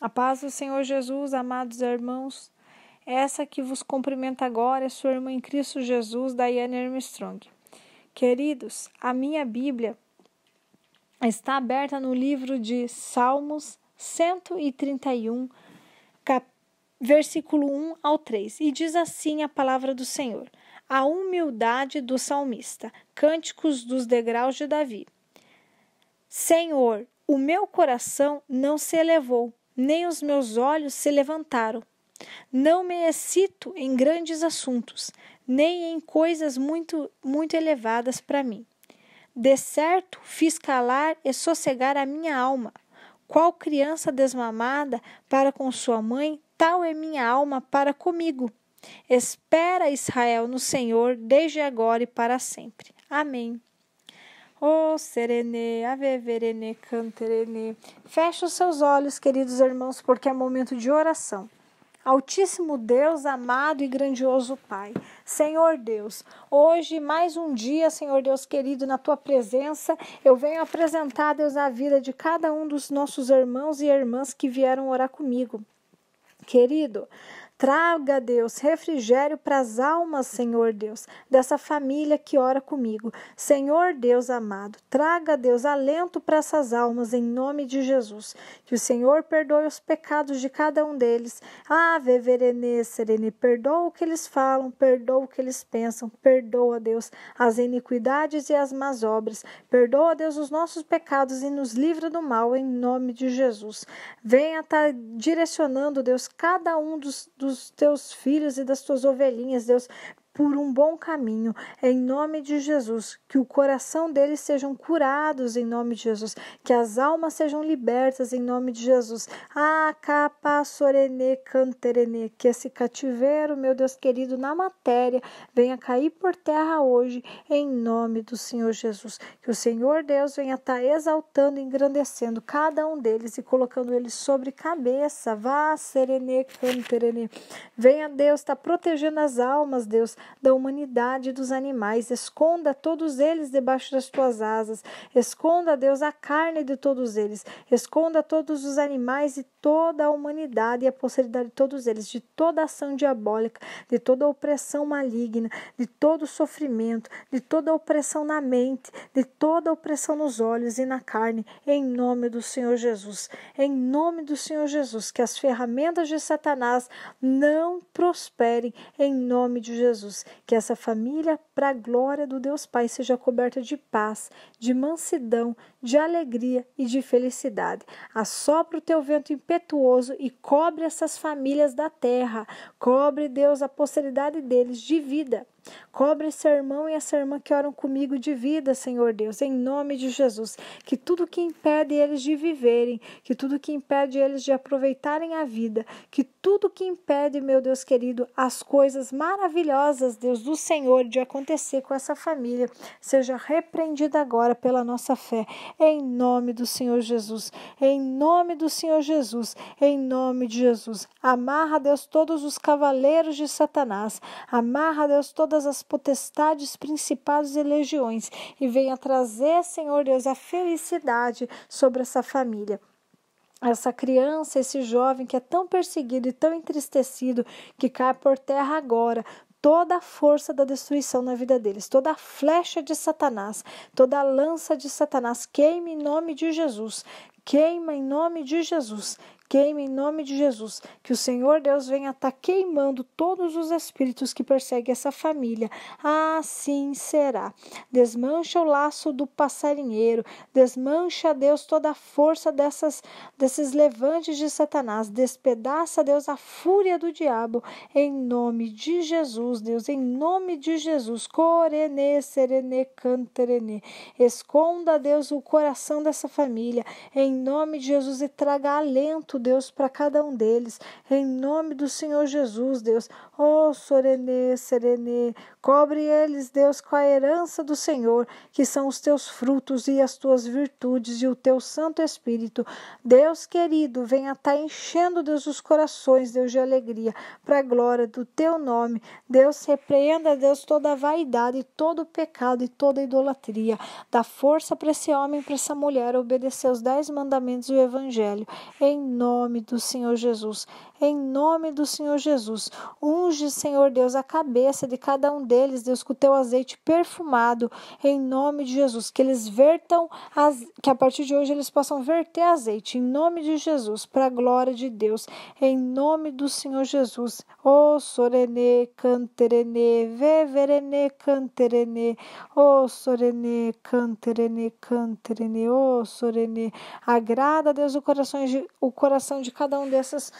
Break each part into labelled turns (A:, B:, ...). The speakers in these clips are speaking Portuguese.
A: A paz do Senhor Jesus, amados irmãos, essa que vos cumprimenta agora é sua irmã em Cristo Jesus, Diane Armstrong. Queridos, a minha Bíblia está aberta no livro de Salmos 131, versículo 1 ao 3, e diz assim a palavra do Senhor: A humildade do salmista, cânticos dos degraus de Davi. Senhor, o meu coração não se elevou nem os meus olhos se levantaram. Não me excito em grandes assuntos, nem em coisas muito, muito elevadas para mim. De certo, fiz calar e sossegar a minha alma. Qual criança desmamada para com sua mãe, tal é minha alma para comigo. Espera Israel no Senhor, desde agora e para sempre. Amém. O serene, aveverene, canterene. Feche os seus olhos, queridos irmãos, porque é momento de oração. Altíssimo Deus, amado e grandioso Pai, Senhor Deus, hoje mais um dia, Senhor Deus querido, na tua presença, eu venho apresentar, Deus, a vida de cada um dos nossos irmãos e irmãs que vieram orar comigo. Querido, Traga, Deus, refrigério para as almas, Senhor Deus, dessa família que ora comigo. Senhor Deus amado, traga, Deus, alento para essas almas, em nome de Jesus. Que o Senhor perdoe os pecados de cada um deles. Ave, Verene, Serene, perdoa o que eles falam, perdoa o que eles pensam, perdoa, Deus, as iniquidades e as más obras. Perdoa, Deus, os nossos pecados e nos livra do mal, em nome de Jesus. Venha estar tá direcionando, Deus, cada um dos, dos dos teus filhos e das tuas ovelhinhas, Deus por um bom caminho, em nome de Jesus. Que o coração deles sejam curados, em nome de Jesus. Que as almas sejam libertas, em nome de Jesus. Ah, capa sorene canterene. Que esse cativeiro, meu Deus querido, na matéria, venha cair por terra hoje, em nome do Senhor Jesus. Que o Senhor Deus venha estar tá exaltando, engrandecendo cada um deles e colocando eles sobre cabeça. Vá serene canterene. Venha, Deus, estar tá protegendo as almas, Deus da humanidade e dos animais. Esconda todos eles debaixo das tuas asas. Esconda, Deus, a carne de todos eles. Esconda todos os animais e toda a humanidade e a posteridade de todos eles, de toda ação diabólica, de toda opressão maligna, de todo sofrimento, de toda opressão na mente, de toda opressão nos olhos e na carne, em nome do Senhor Jesus. Em nome do Senhor Jesus, que as ferramentas de Satanás não prosperem, em nome de Jesus. Que essa família, para a glória do Deus Pai, seja coberta de paz, de mansidão, de alegria e de felicidade. Assopra o teu vento impetuoso impetuoso e cobre essas famílias da terra, cobre, Deus, a posteridade deles de vida. Cobre esse irmão e essa irmã que oram comigo de vida, Senhor Deus, em nome de Jesus. Que tudo que impede eles de viverem, que tudo que impede eles de aproveitarem a vida, que tudo que impede, meu Deus querido, as coisas maravilhosas, Deus do Senhor, de acontecer com essa família, seja repreendida agora pela nossa fé, em nome do Senhor Jesus, em nome do Senhor Jesus, em nome de Jesus. Amarra, Deus, todos os cavaleiros de Satanás, amarra, Deus, todas todas as potestades, principados e legiões, e venha trazer, Senhor Deus, a felicidade sobre essa família essa criança, esse jovem que é tão perseguido e tão entristecido, que cai por terra agora. Toda a força da destruição na vida deles, toda a flecha de Satanás, toda a lança de Satanás, queima em nome de Jesus, queima em nome de Jesus, Queime em nome de Jesus, que o Senhor Deus venha estar tá queimando todos os espíritos que perseguem essa família. Assim será. Desmancha o laço do passarinheiro, desmancha, Deus, toda a força dessas, desses levantes de Satanás, despedaça, Deus, a fúria do diabo, em nome de Jesus, Deus, em nome de Jesus. Corene, serene, canterene. Esconda, Deus, o coração dessa família, em nome de Jesus, e traga alento santo, Deus, para cada um deles. Em nome do Senhor Jesus, Deus. Oh, Sorenê, Serenê, cobre eles, Deus, com a herança do Senhor, que são os teus frutos e as tuas virtudes e o teu Santo Espírito. Deus querido, venha estar tá enchendo, Deus, os corações, Deus, de alegria, para a glória do teu nome. Deus, repreenda, Deus, toda a vaidade, todo o pecado e toda a idolatria. Dá força para esse homem, para essa mulher obedecer os dez mandamentos e o Evangelho. Em nome nome do Senhor Jesus em nome do Senhor Jesus. Unge, Senhor Deus, a cabeça de cada um deles, Deus, com o teu azeite perfumado, em nome de Jesus. Que eles vertam, az... que a partir de hoje eles possam verter azeite, em nome de Jesus, para a glória de Deus, em nome do Senhor Jesus. Ô oh, Sorene, canterene, veverene, canterene, ô oh, Sorene, canterene, canterene, ô oh, Sorene. Agrada, Deus, o coração de, o coração de cada um dessas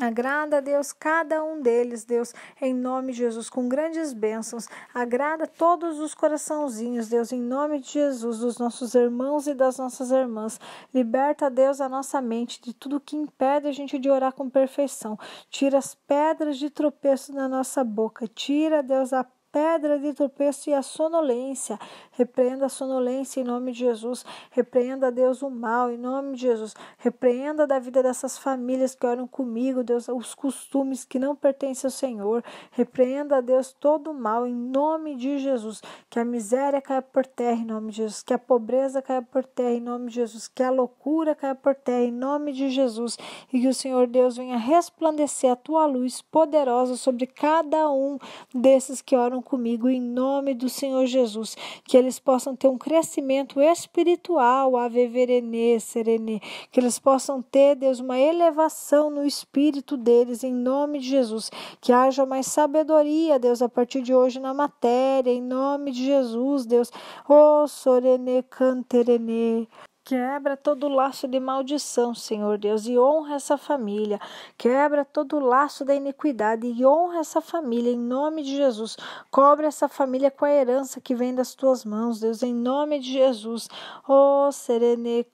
A: Agrada a Deus cada um deles, Deus, em nome de Jesus, com grandes bênçãos. Agrada todos os coraçãozinhos, Deus, em nome de Jesus, dos nossos irmãos e das nossas irmãs. Liberta, Deus, a nossa mente de tudo que impede a gente de orar com perfeição. Tira as pedras de tropeço da nossa boca. Tira, Deus, a pedra de tropeço e a sonolência. Repreenda a sonolência em nome de Jesus. Repreenda, Deus, o mal em nome de Jesus. Repreenda da vida dessas famílias que oram comigo, Deus, os costumes que não pertencem ao Senhor. Repreenda, Deus, todo o mal em nome de Jesus. Que a miséria caia por terra em nome de Jesus. Que a pobreza caia por terra em nome de Jesus. Que a loucura caia por terra em nome de Jesus. E que o Senhor Deus venha resplandecer a tua luz poderosa sobre cada um desses que oram comigo em nome do Senhor Jesus, que eles possam ter um crescimento espiritual, a veverenê, serenê, que eles possam ter, Deus, uma elevação no espírito deles, em nome de Jesus, que haja mais sabedoria, Deus, a partir de hoje na matéria, em nome de Jesus, Deus, oh, sorene canterene Quebra todo laço de maldição, Senhor Deus, e honra essa família. Quebra todo laço da iniquidade e honra essa família em nome de Jesus. Cobre essa família com a herança que vem das tuas mãos, Deus, em nome de Jesus. Oh, serene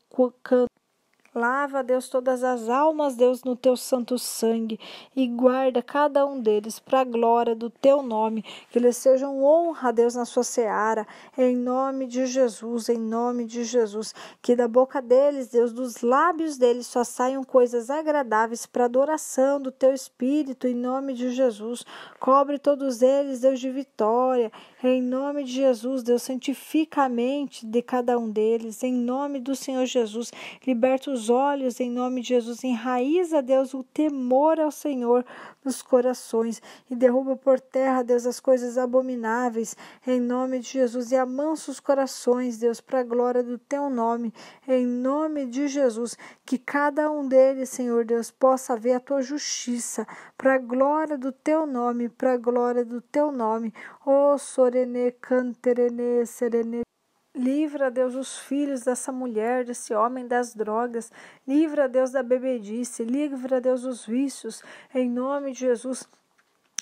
A: Lava, Deus, todas as almas, Deus, no teu santo sangue e guarda cada um deles para a glória do teu nome, que eles sejam honra, Deus, na sua seara, em nome de Jesus, em nome de Jesus, que da boca deles, Deus, dos lábios deles só saiam coisas agradáveis para adoração do teu espírito, em nome de Jesus. Cobre todos eles, Deus, de vitória, em nome de Jesus, Deus, santifica a mente de cada um deles, em nome do Senhor Jesus, liberta os nossos olhos, em nome de Jesus, enraiza, Deus, o temor ao Senhor nos corações e derruba por terra, Deus, as coisas abomináveis, em nome de Jesus, e amansa os corações, Deus, para a glória do teu nome, em nome de Jesus, que cada um deles, Senhor Deus, possa ver a tua justiça, para a glória do teu nome, para a glória do teu nome, ó oh, Sorene, Canterene, Serene. Livra, Deus, os filhos dessa mulher, desse homem das drogas. Livra, Deus, da bebedice. Livra, Deus, os vícios. Em nome de Jesus.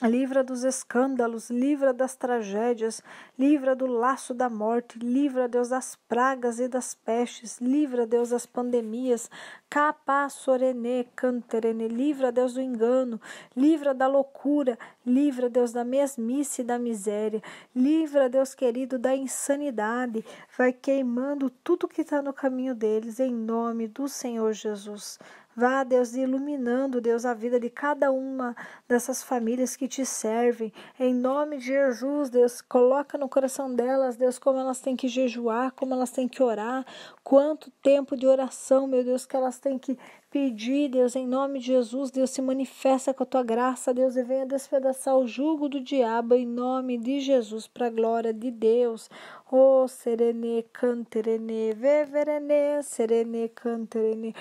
A: Livra dos escândalos, livra das tragédias, livra do laço da morte, livra, Deus, das pragas e das pestes, livra, Deus, das pandemias, capa sorene canterene, livra, Deus, do engano, livra da loucura, livra, Deus, da mesmice e da miséria, livra, Deus querido, da insanidade, vai queimando tudo que está no caminho deles, em nome do Senhor Jesus. Vá, Deus, iluminando, Deus, a vida de cada uma dessas famílias que te servem. Em nome de Jesus, Deus, coloca no coração delas, Deus, como elas têm que jejuar, como elas têm que orar, quanto tempo de oração, meu Deus, que elas têm que pedir, Deus, em nome de Jesus, Deus, se manifesta com a tua graça, Deus, e venha despedaçar o jugo do diabo em nome de Jesus, para a glória de Deus. Oh, serene, canterene, veverene, serene, canterene.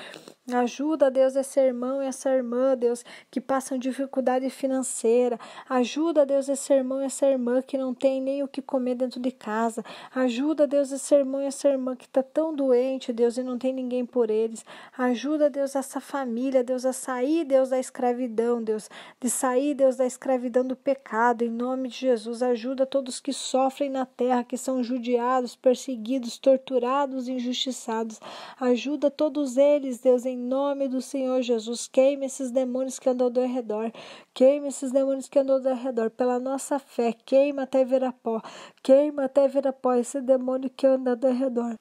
A: Ajuda, Deus, esse irmão e essa irmã, Deus, que passam dificuldade financeira. Ajuda, Deus, esse irmão e essa irmã que não tem nem o que comer dentro de casa. Ajuda, Deus, esse irmão e essa irmã que está tão doente, Deus, e não tem ninguém por eles. Ajuda, Deus, a essa família, Deus, a sair, Deus, da escravidão, Deus, de sair, Deus, da escravidão do pecado, em nome de Jesus. Ajuda todos que sofrem na terra, que são judiados, perseguidos, torturados, injustiçados. Ajuda todos eles, Deus, em nome do Senhor Jesus. Queime esses demônios que andam ao redor, queime esses demônios que andam ao redor, pela nossa fé, queima até virar pó, queima até virar pó esse demônio que anda ao redor.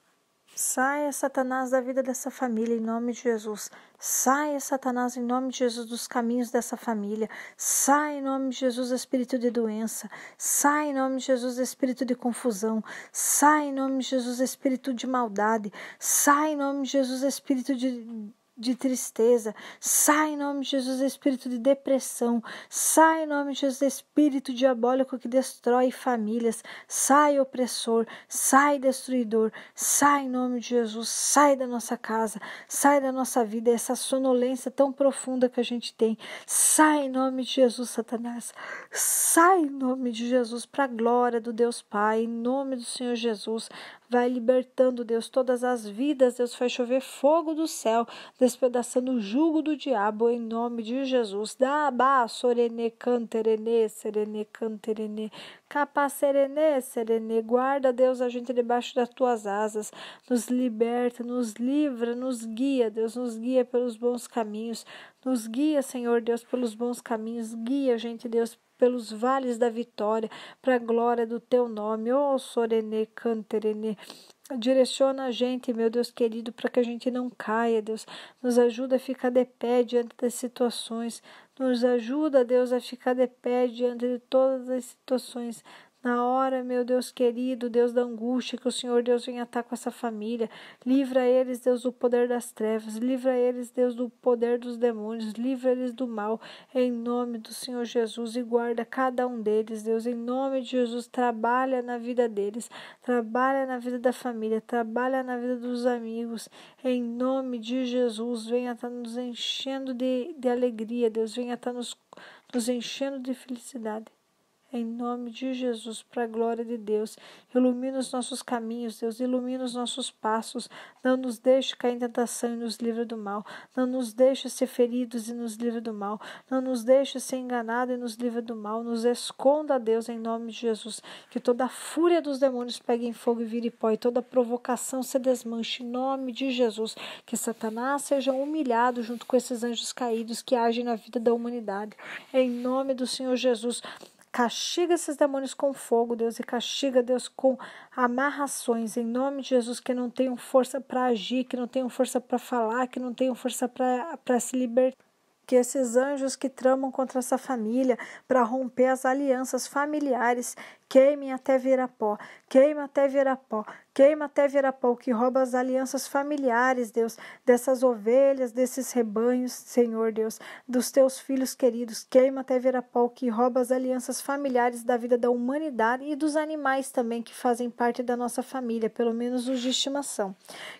A: Saia, Satanás, da vida dessa família, em nome de Jesus. Saia, Satanás, em nome de Jesus, dos caminhos dessa família. Saia, em nome de Jesus, espírito de doença. Saia, em nome de Jesus, espírito de confusão. Saia, em nome de Jesus, espírito de maldade. Saia, em nome de Jesus, espírito de de tristeza, sai em nome de Jesus espírito de depressão, sai em nome de Jesus espírito diabólico que destrói famílias, sai opressor, sai destruidor, sai em nome de Jesus, sai da nossa casa, sai da nossa vida, essa sonolência tão profunda que a gente tem, sai em nome de Jesus, Satanás, sai em nome de Jesus para a glória do Deus Pai, em nome do Senhor Jesus, vai libertando, Deus, todas as vidas, Deus, faz chover fogo do céu, despedaçando o jugo do diabo, em nome de Jesus. Dá ba, sorene, canterene, serene, canterene, capa, serene, serene, guarda, Deus, a gente debaixo das tuas asas, nos liberta, nos livra, nos guia, Deus, nos guia pelos bons caminhos, nos guia, Senhor Deus, pelos bons caminhos, guia, gente, Deus, pelos vales da vitória, para a glória do teu nome. Ó oh, Sorene Canterene, Direciona a gente, meu Deus querido, para que a gente não caia, Deus. Nos ajuda a ficar de pé diante das situações. Nos ajuda, Deus, a ficar de pé diante de todas as situações. Na hora, meu Deus querido, Deus da angústia, que o Senhor Deus venha estar com essa família. Livra eles, Deus, do poder das trevas. Livra eles, Deus, do poder dos demônios. Livra eles do mal. Em nome do Senhor Jesus e guarda cada um deles, Deus. Em nome de Jesus, trabalha na vida deles. Trabalha na vida da família. Trabalha na vida dos amigos. Em nome de Jesus, venha estar nos enchendo de, de alegria, Deus. Venha estar nos, nos enchendo de felicidade em nome de Jesus, para a glória de Deus. Ilumina os nossos caminhos, Deus, ilumina os nossos passos. Não nos deixe cair em tentação e nos livre do mal. Não nos deixe ser feridos e nos livre do mal. Não nos deixe ser enganado e nos livre do mal. Nos esconda, Deus, em nome de Jesus. Que toda a fúria dos demônios pegue em fogo e vire pó, e toda provocação se desmanche, em nome de Jesus. Que Satanás seja humilhado junto com esses anjos caídos que agem na vida da humanidade. Em nome do Senhor Jesus. Castiga esses demônios com fogo, Deus, e castiga, Deus, com amarrações, em nome de Jesus, que não tenham força para agir, que não tenham força para falar, que não tenham força para se libertar que esses anjos que tramam contra essa família para romper as alianças familiares, Queime até virar pó, queima até virar pó, queima até virar pó, que rouba as alianças familiares, Deus, dessas ovelhas, desses rebanhos, Senhor Deus, dos teus filhos queridos, queima até virar pó, que rouba as alianças familiares da vida da humanidade e dos animais também que fazem parte da nossa família, pelo menos os de estimação.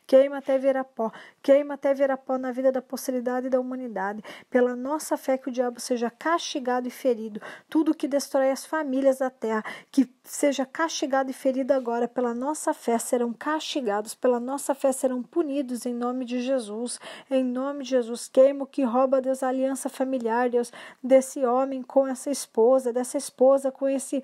A: Queima até virar pó, queima até virar pó na vida da posteridade da humanidade, pela nossa fé que o diabo seja castigado e ferido, tudo que destrói as famílias da terra, que que seja castigado e ferido agora pela nossa fé, serão castigados pela nossa fé, serão punidos em nome de Jesus. Em nome de Jesus, queimo que rouba, Deus, a aliança familiar, Deus, desse homem com essa esposa, dessa esposa com esse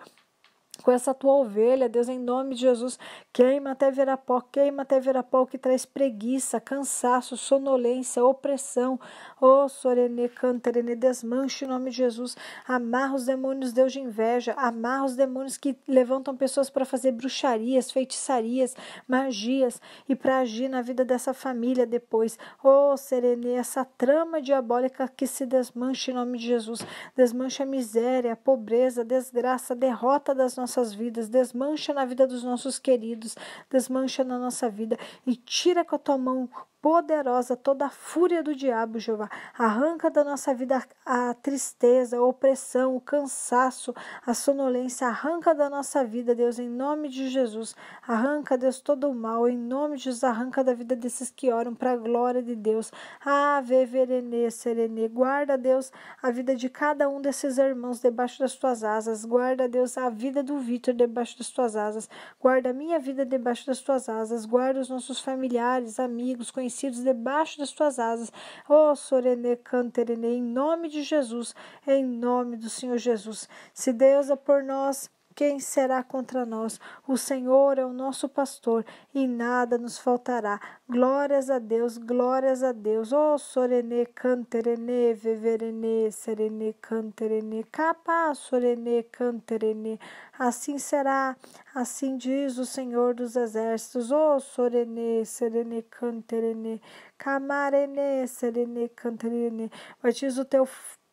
A: com essa tua ovelha, Deus, em nome de Jesus, queima até virar pó, queima até virar pó, que traz preguiça, cansaço, sonolência, opressão. Ô oh, Sorene, canterene desmanche em nome de Jesus, amarra os demônios, Deus, de inveja, amarra os demônios que levantam pessoas para fazer bruxarias, feitiçarias, magias e para agir na vida dessa família depois. Ô oh, Serene, essa trama diabólica que se desmanche em nome de Jesus, desmanche a miséria, a pobreza, a desgraça, a derrota das nossas nossas vidas, desmancha na vida dos nossos queridos, desmancha na nossa vida e tira com a tua mão poderosa toda a fúria do diabo, Jeová. Arranca da nossa vida a tristeza, a opressão, o cansaço, a sonolência. Arranca da nossa vida, Deus, em nome de Jesus. Arranca, Deus, todo o mal, em nome de Jesus. Arranca da vida desses que oram para a glória de Deus. Ave, verene, serene. Guarda, Deus, a vida de cada um desses irmãos debaixo das tuas asas. Guarda, Deus, a vida do Vitor debaixo das tuas asas. Guarda a minha vida debaixo das tuas asas. Guarda os nossos familiares, amigos, conhecidos vencidos debaixo das tuas asas. Ó oh, Sorene Canterene, em nome de Jesus, em nome do Senhor Jesus. Se Deus é por nós, quem será contra nós? O Senhor é o nosso pastor e nada nos faltará. Glórias a Deus, glórias a Deus. Oh, sorene, canterene, veverene, serene, canterene, capa, sorene, canterene. Assim será, assim diz o Senhor dos exércitos. Oh, sorene, serene, canterene, camarene, serene, canterene. Batiza o teu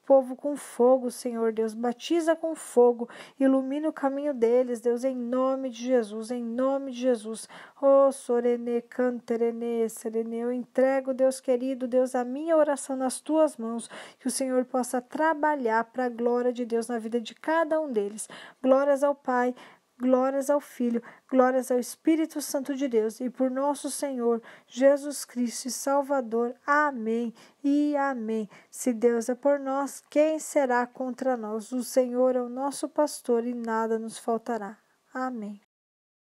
A: povo com fogo, Senhor Deus. Batiza com fogo, ilumina o caminho deles, Deus, em nome de Jesus, em nome de Jesus. Oh, Sorene, Canterene, Serene, eu entrego, Deus querido, Deus, a minha oração nas tuas mãos, que o Senhor possa trabalhar para a glória de Deus na vida de cada um deles. Glórias ao Pai Glórias ao Filho, glórias ao Espírito Santo de Deus e por nosso Senhor Jesus Cristo e Salvador. Amém e amém. Se Deus é por nós, quem será contra nós? O Senhor é o nosso pastor e nada nos faltará. Amém.